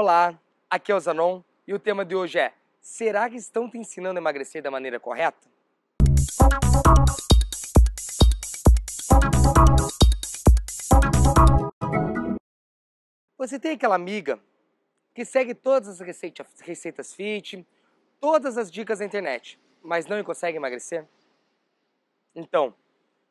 Olá, aqui é o Zanon e o tema de hoje é: será que estão te ensinando a emagrecer da maneira correta? Você tem aquela amiga que segue todas as receitas, receitas fit, todas as dicas da internet, mas não consegue emagrecer? Então,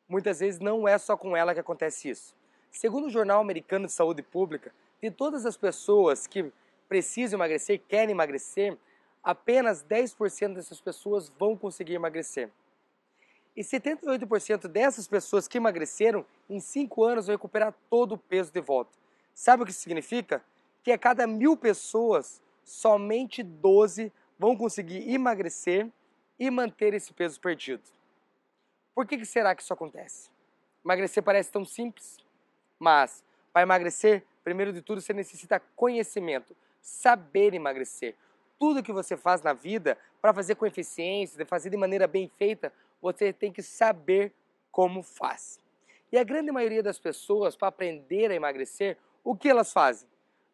muitas vezes não é só com ela que acontece isso. Segundo o Jornal Americano de Saúde Pública, de todas as pessoas que precisam emagrecer, querem emagrecer, apenas 10% dessas pessoas vão conseguir emagrecer. E 78% dessas pessoas que emagreceram, em 5 anos vão recuperar todo o peso de volta. Sabe o que isso significa? Que a cada mil pessoas, somente 12 vão conseguir emagrecer e manter esse peso perdido. Por que, que será que isso acontece? Emagrecer parece tão simples, mas para emagrecer, primeiro de tudo, você necessita conhecimento, saber emagrecer. Tudo que você faz na vida, para fazer com eficiência, fazer de maneira bem feita, você tem que saber como faz. E a grande maioria das pessoas, para aprender a emagrecer, o que elas fazem?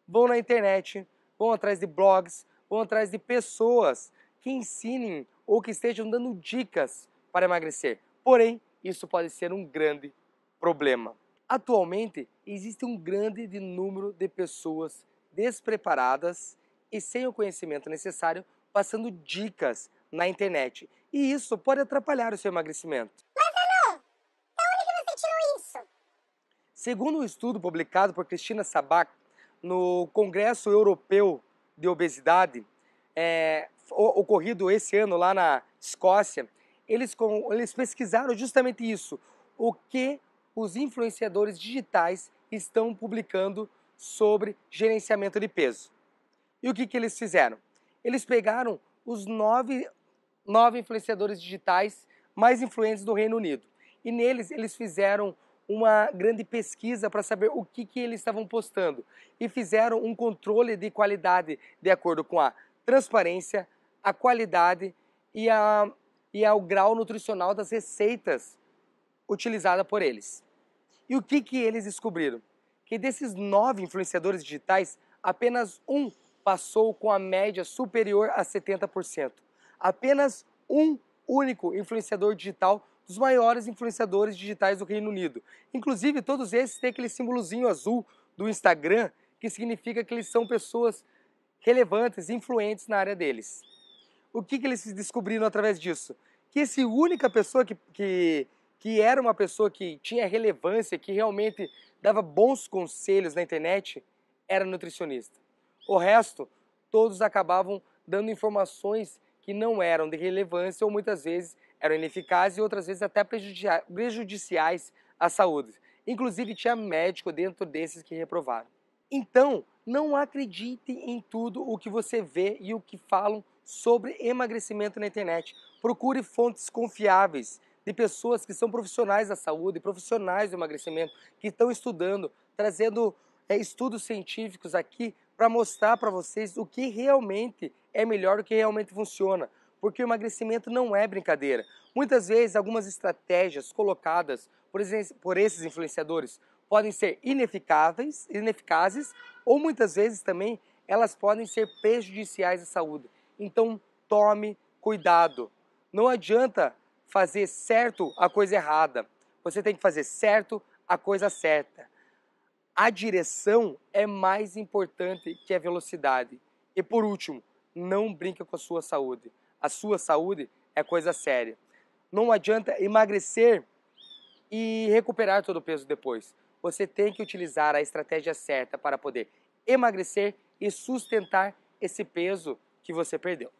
Vão na internet, vão atrás de blogs, vão atrás de pessoas que ensinem ou que estejam dando dicas para emagrecer. Porém, isso pode ser um grande problema. Atualmente, existe um grande número de pessoas despreparadas e sem o conhecimento necessário passando dicas na internet. E isso pode atrapalhar o seu emagrecimento. Mas, Renan, da onde você tirou isso? Segundo um estudo publicado por Cristina Sabac no Congresso Europeu de Obesidade, é, ocorrido esse ano lá na Escócia, eles, eles pesquisaram justamente isso. O que os influenciadores digitais estão publicando sobre gerenciamento de peso. E o que, que eles fizeram? Eles pegaram os nove, nove influenciadores digitais mais influentes do Reino Unido. E neles eles fizeram uma grande pesquisa para saber o que, que eles estavam postando e fizeram um controle de qualidade de acordo com a transparência, a qualidade e, a, e ao grau nutricional das receitas utilizadas por eles. E o que, que eles descobriram? Que desses nove influenciadores digitais, apenas um passou com a média superior a 70%. Apenas um único influenciador digital dos maiores influenciadores digitais do Reino Unido. Inclusive, todos esses têm aquele símbolozinho azul do Instagram, que significa que eles são pessoas relevantes, influentes na área deles. O que, que eles descobriram através disso? Que essa única pessoa que, que que era uma pessoa que tinha relevância, que realmente dava bons conselhos na internet, era nutricionista. O resto, todos acabavam dando informações que não eram de relevância ou muitas vezes eram ineficazes e outras vezes até prejudiciais à saúde. Inclusive tinha médico dentro desses que reprovaram. Então, não acredite em tudo o que você vê e o que falam sobre emagrecimento na internet. Procure fontes confiáveis de pessoas que são profissionais da saúde, profissionais do emagrecimento, que estão estudando, trazendo é, estudos científicos aqui para mostrar para vocês o que realmente é melhor, o que realmente funciona. Porque o emagrecimento não é brincadeira. Muitas vezes, algumas estratégias colocadas por, por esses influenciadores podem ser ineficazes, ineficazes ou muitas vezes também elas podem ser prejudiciais à saúde. Então, tome cuidado. Não adianta fazer certo a coisa errada. Você tem que fazer certo a coisa certa. A direção é mais importante que a velocidade. E por último, não brinque com a sua saúde. A sua saúde é coisa séria. Não adianta emagrecer e recuperar todo o peso depois. Você tem que utilizar a estratégia certa para poder emagrecer e sustentar esse peso que você perdeu.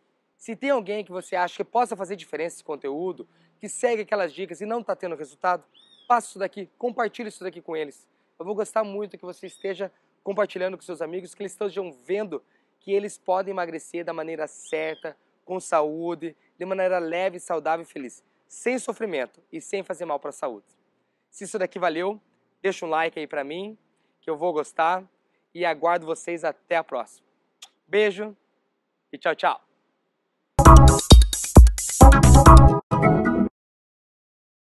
Se tem alguém que você acha que possa fazer diferença esse conteúdo, que segue aquelas dicas e não está tendo resultado, passa isso daqui, compartilha isso daqui com eles. Eu vou gostar muito que você esteja compartilhando com seus amigos, que eles estejam vendo que eles podem emagrecer da maneira certa, com saúde, de maneira leve, saudável e feliz, sem sofrimento e sem fazer mal para a saúde. Se isso daqui valeu, deixa um like aí para mim, que eu vou gostar e aguardo vocês até a próxima. Beijo e tchau, tchau. Thank you.